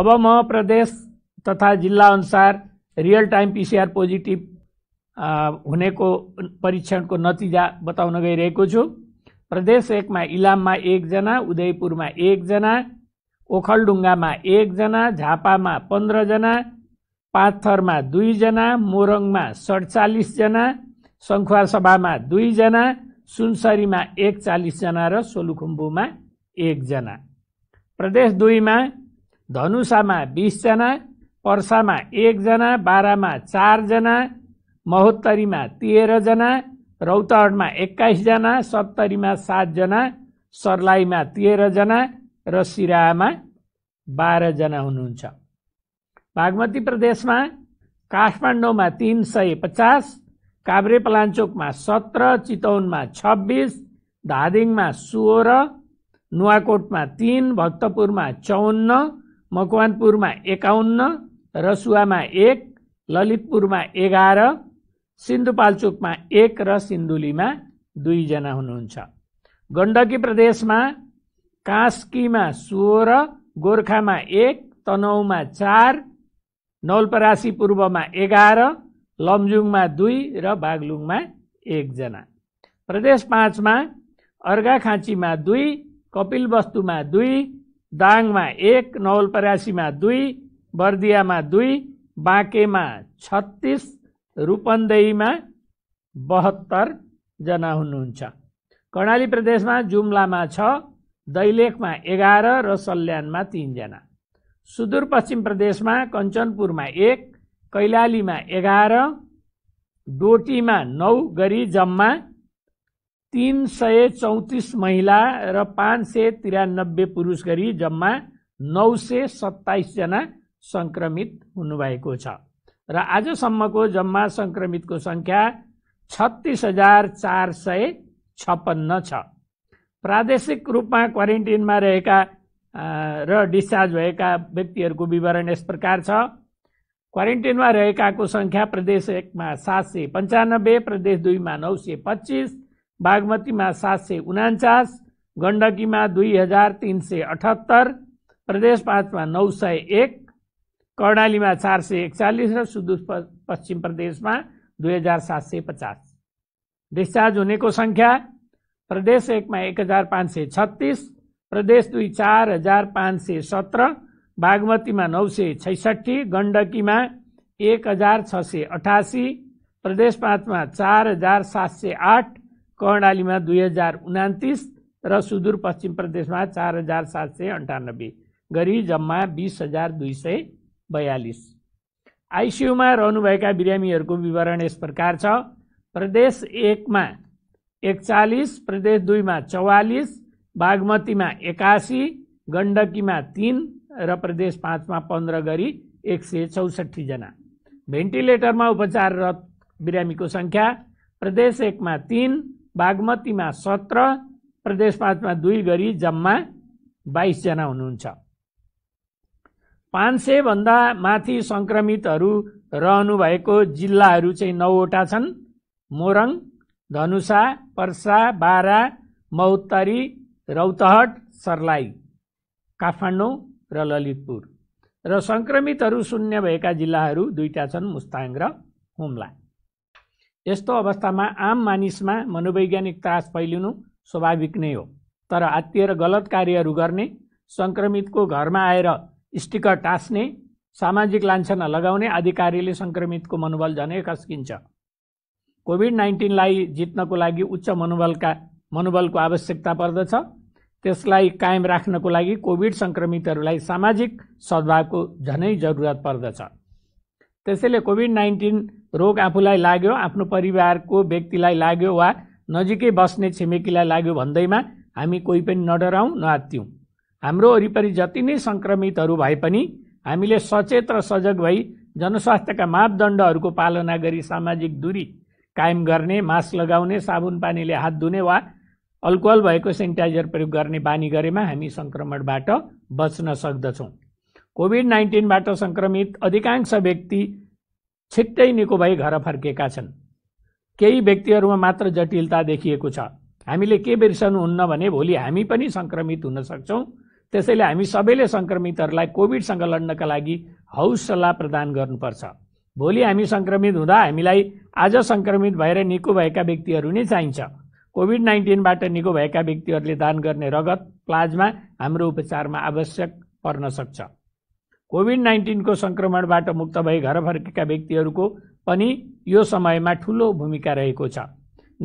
अब म प्रदेश तथा अनुसार रियल टाइम पिसिआर पोजिटिभ हुनेको परीक्षणको नतिजा बताउन गइरहेको छु प्रदेश एकमा इलाममा एकजना उदयपुरमा एकजना ओखलडुङ्गामा एकजना झापामा पन्ध्रजना पाँचथरमा दुईजना मोरङमा सडचालिसजना सङ्खुवासभामा दुईजना सुनसरीमा एकचालिसजना र सोलुखुम्बुमा एकजना प्रदेश दुईमा धनुषामा बिसजना पर्सामा एकजना बाह्रमा चारजना महोत्तरीमा तेह्रजना रौतहटमा एक्काइसजना सत्तरीमा सातजना सर्लाहीमा तेह्रजना र सिराहामा बाह्रजना हुनुहुन्छ बागमती प्रदेशमा काठमाडौँमा तिन सय पचास काभ्रे पलाञ्चोकमा सत्र चितौनमा छब्बिस धादिङमा सोह्र नुवाकोटमा तिन भक्तपुरमा चौन्न मकवानपुरमा एकाउन्न रसुवामा एक ललितपुरमा एघार सिन्धुपाल्चोकमा एक र सिन्धुलीमा दुईजना हुनुहुन्छ गण्डकी प्रदेशमा कास्कीमा सोह्र गोर्खामा एक तनहुमा चार नौलपरासी पूर्वमा एघार लमजुङमा दुई र बागलुङमा एकजना प्रदेश पाँचमा अर्घाखाँचीमा दुई कपिलवस्तुमा दुई दाङमा एक नवलपरासीमा दुई बर्दियामा दुई बाँकेमा छत्तिस रूपन्देहीमा बहत्तरजना हुनुहुन्छ कर्णाली प्रदेशमा जुम्लामा छ दैलेखमा एघार र सल्यानमा तिनजना सुदूरपश्चिम प्रदेशमा कञ्चनपुरमा एक कैलालीमा एघार डोटीमा नौ गरी जम्मा तिन सय चौतिस महिला र पाँच सय त्रियानब्बे पुरुष गरी जम्मा नौ सय सत्ताइसजना सङ्क्रमित हुनुभएको छ र आजसम्मको जम्मा सङ्क्रमितको सङ्ख्या छत्तिस हजार चार सय छप्पन्न छ प्रादेशिक रूपमा क्वारेन्टिनमा रहेका र डिस्चार्ज भएका व्यक्तिहरूको विवरण यस प्रकार छ क्वारेन्टिनमा रहेकाको सङ्ख्या प्रदेश एकमा सात सय पन्चानब्बे प्रदेश दुईमा नौ सय पच्चिस बागमतीमा सात सय उनान्चास गण्डकीमा दुई हजार तिन सय अठहत्तर प्रदेश पाँचमा नौ सय एक कर्णालीमा चार सय एकचालिस र सुदूर पश्चिम प्रदेशमा दुई हजार सात सय पचास डिस्चार्ज हुनेको सङ्ख्या प्रदेश एकमा एक हजार पाँच सय छत्तिस प्रदेश दुई चार हजार पाँच सय सत्र बागमतीमा नौ सय छैसठी गण्डकीमा एक हजार छ सय अठासी प्रदेश पाँचमा चार हजार सात सय आठ कर्णालीमा दुई हजार उनातिस र सुदूरपश्चिम प्रदेशमा चार हजार सात सय अन्ठानब्बे गरी जम्मा बिस हजार दुई सय बयालिस आइसियुमा रहनुभएका बिरामीहरूको विवरण यस प्रकार छ प्रदेश एकमा एकचालिस प्रदेश दुईमा चौवालिस बागमतीमा एकासी गण्डकीमा तिन र प्रदेश पाँचमा पन्ध्र गरी एक सय चौसठीजना भेन्टिलेटरमा उपचाररत बिरामीको सङ्ख्या प्रदेश एकमा तिन बागमतीमा सत्र प्रदेश पाँचमा दुई गरी जम्मा बाइसजना हुनुहुन्छ पाँच भन्दा माथि सङ्क्रमितहरू रहनुभएको जिल्लाहरू चाहिँ नौवटा छन् मोरङ धनुषा पर्सा बारा महोत्तरी रौतहट सर्लाही काठमाडौँ र ललितपुर र सङ्क्रमितहरू शून्य भएका जिल्लाहरू दुईटा छन् मुस्ताङ र हुम्ला यस्तो अवस्थामा आम मानिसमा मनोवैज्ञानिक त्रास फैलिनु स्वाभाविक नै हो तर आत्तिएर गलत कार्यहरू गर्ने सङ्क्रमितको घरमा आएर स्टिकर टाँस्ने सामाजिक लान्छना लगाउने आदि कार्यले सङ्क्रमितको मनोबल झनै खस्किन्छ कोभिड नाइन्टिनलाई जित्नको लागि उच्च मनोबलका मनोबलको आवश्यकता पर्दछ त्यसलाई कायम राख्नको लागि कोभिड सङ्क्रमितहरूलाई सामाजिक सद्भावको झनै जरुरत पर्दछ त्यसैले कोभिड नाइन्टिन रोग आफूलाई लाग्यो आफ्नो परिवारको व्यक्तिलाई लाग्यो वा नजिकै बस्ने छिमेकीलाई लाग्यो भन्दैमा हामी कोही पनि नडराउँ नआत्यौँ हाम्रो वरिपरि जति नै सङ्क्रमितहरू भए पनि हामीले सचेत र सजग भई जनस्वास्थ्यका मापदण्डहरूको पालना गरी सामाजिक दूरी कायम गर्ने मास्क लगाउने साबुन पानीले हात धुने वा अल्कोहल भएको सेनिटाइजर प्रयोग गर्ने बानी गरेमा हामी सङ्क्रमणबाट बच्न सक्दछौँ कोभिड नाइन्टिनबाट सङ्क्रमित अधिकांश व्यक्ति छिट्टै निको भई घर फर्केका छन् केही व्यक्तिहरूमा मात्र जटिलता देखिएको छ हामीले के बिर्सनुहुन्न भने भोलि हामी पनि सङ्क्रमित हुन सक्छौँ त्यसैले हामी सबैले सङ्क्रमितहरूलाई कोभिडसँग लड्नका लागि हौस सल्लाह प्रदान गर्नुपर्छ भोलि हामी सङ्क्रमित हुँदा हामीलाई आज सङ्क्रमित भएर निको भएका व्यक्तिहरू नै चाहिन्छ कोभिड नाइन्टिनबाट निको भएका व्यक्तिहरूले दान गर्ने रगत प्लाज्मा हाम्रो उपचारमा आवश्यक पर्न सक्छ कोभिड नाइन्टिनको सङ्क्रमणबाट मुक्त भई घर फर्केका व्यक्तिहरूको पनि यो समयमा ठुलो भूमिका रहेको छ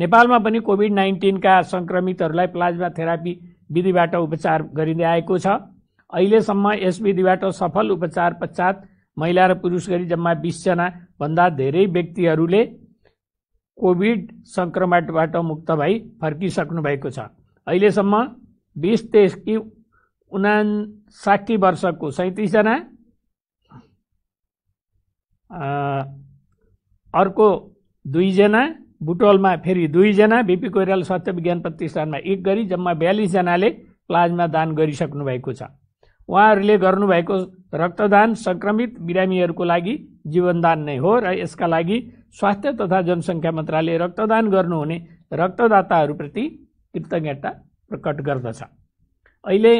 नेपालमा पनि कोभिड नाइन्टिनका सङ्क्रमितहरूलाई प्लाज्मा थेरापी विधिबाट उपचार गरिँदै आएको छ अहिलेसम्म यस विधिबाट सफल उपचार पश्चात महिला र पुरुष गरी जम्मा बिसजनाभन्दा भन्दा धेरै व्यक्तिहरूले कोभिड सङ्क्रमणबाट मुक्त भई फर्किसक्नु भएको छ अहिलेसम्म बिस तेइस कि वर्षको सैँतिसजना अर्को दुईजना बुटोलमा फेरि दुईजना बिपी कोइराल स्वास्थ्य विज्ञान प्रतिष्ठानमा एक गरी जम्मा बयालिसजनाले प्लाज्मा दान गरिसक्नु भएको छ उहाँहरूले गर्नुभएको रक्तदान सङ्क्रमित बिरामीहरूको लागि जीवनदान नै हो र यसका लागि स्वास्थ्य तथा जनसङ्ख्या मन्त्रालय रक्तदान गर्नुहुने रक्तदाताहरूप्रति कृतज्ञता प्रकट गर्दछ अहिले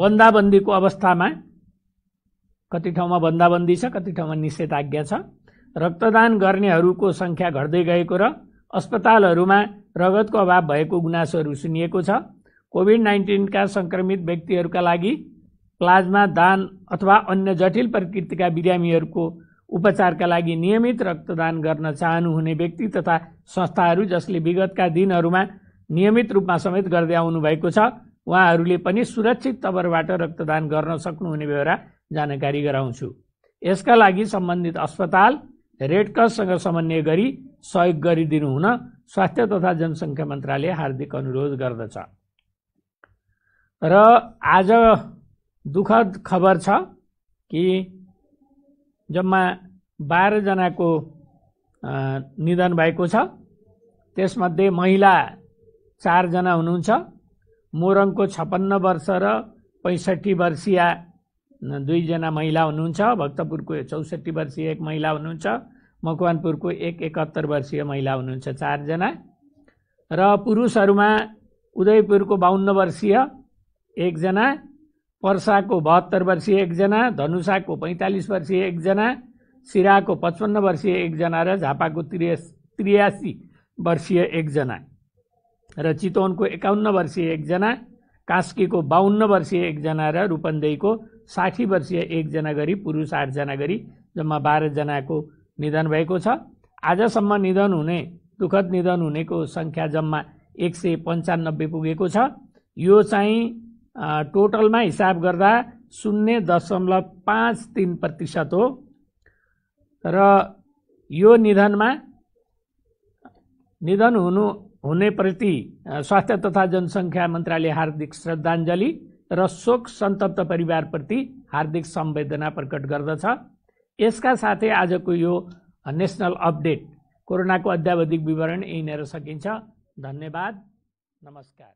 बन्दाबन्दीको अवस्थामा कति ठाउँमा बन्दाबन्दी छ कति ठाउँमा निषेधाज्ञा छ रक्तदान गर्नेहरूको सङ्ख्या घट्दै गएको र अस्पतालहरूमा रगतको अभाव भएको गुनासोहरू सुनिएको छ कोभिड नाइन्टिनका सङ्क्रमित व्यक्तिहरूका लागि प्लाज्मा दान अथवा अन्य जटिल प्रकृतिका बिरामीहरूको उपचारका लागि नियमित रक्तदान गर्न चाहनुहुने व्यक्ति तथा संस्थाहरू जसले विगतका दिनहरूमा नियमित रूपमा समेत गर्दै आउनुभएको छ उहाँहरूले पनि सुरक्षित तवरबाट रक्तदान गर्न सक्नुहुने बेहोरा जानकारी गराउँछु यसका लागि सम्बन्धित अस्पताल रेडक्रससँग समन्वय गरी सहयोग गरिदिनु हुन स्वास्थ्य तथा जनसङ्ख्या मन्त्रालय हार्दिक अनुरोध गर्दछ र आज दुःखद खबर छ कि जम्मा बाह्रजनाको निधन भएको छ त्यसमध्ये महिला चारजना हुनुहुन्छ मोरङको छप्पन्न वर्ष र पैँसठी वर्षीया दुईजना महिला हुनुहुन्छ भक्तपुरको चौसठी वर्षीय एक महिला हुनुहुन्छ मकवानपुरको एक एकहत्तर वर्षीय महिला हुनुहुन्छ चारजना र पुरुषहरूमा उदयपुरको बाहन्न वर्षीय एकजना पर्साको बहत्तर वर्षीय एकजना धनुषाको पैँतालिस वर्षीय एकजना सिराको पचपन्न वर्षीय एकजना र झापाको त्रिया त्रियासी वर्षीय एकजना र चितवनको एकाउन्न वर्षीय एकजना कास्कीको बाहन्न वर्षीय एकजना र रूपन्देहीको साठी वर्षीय एकजना गरी पुरुष आठजना गरी जम्मा बाह्रजनाको निधन भएको छ आजसम्म निधन हुने दुःखद निधन हुनेको सङ्ख्या जम्मा एक सय पन्चानब्बे पुगेको छ यो चाहिँ टोटलमा हिसाब गर्दा शून्य दशमलव पाँच तिन प्रतिशत हो र यो निधनमा निधन हुनु हुनेप्रति स्वास्थ्य तथा जनसङ्ख्या मन्त्रालय हार्दिक श्रद्धाञ्जली र शोक सन्तप्त परिवारप्रति हार्दिक सम्वेदना प्रकट गर्दछ यसका साथै आजको यो नेसनल अपडेट कोरोनाको अध्यावधिक विवरण यहीँनिर सकिन्छ धन्यवाद नमस्कार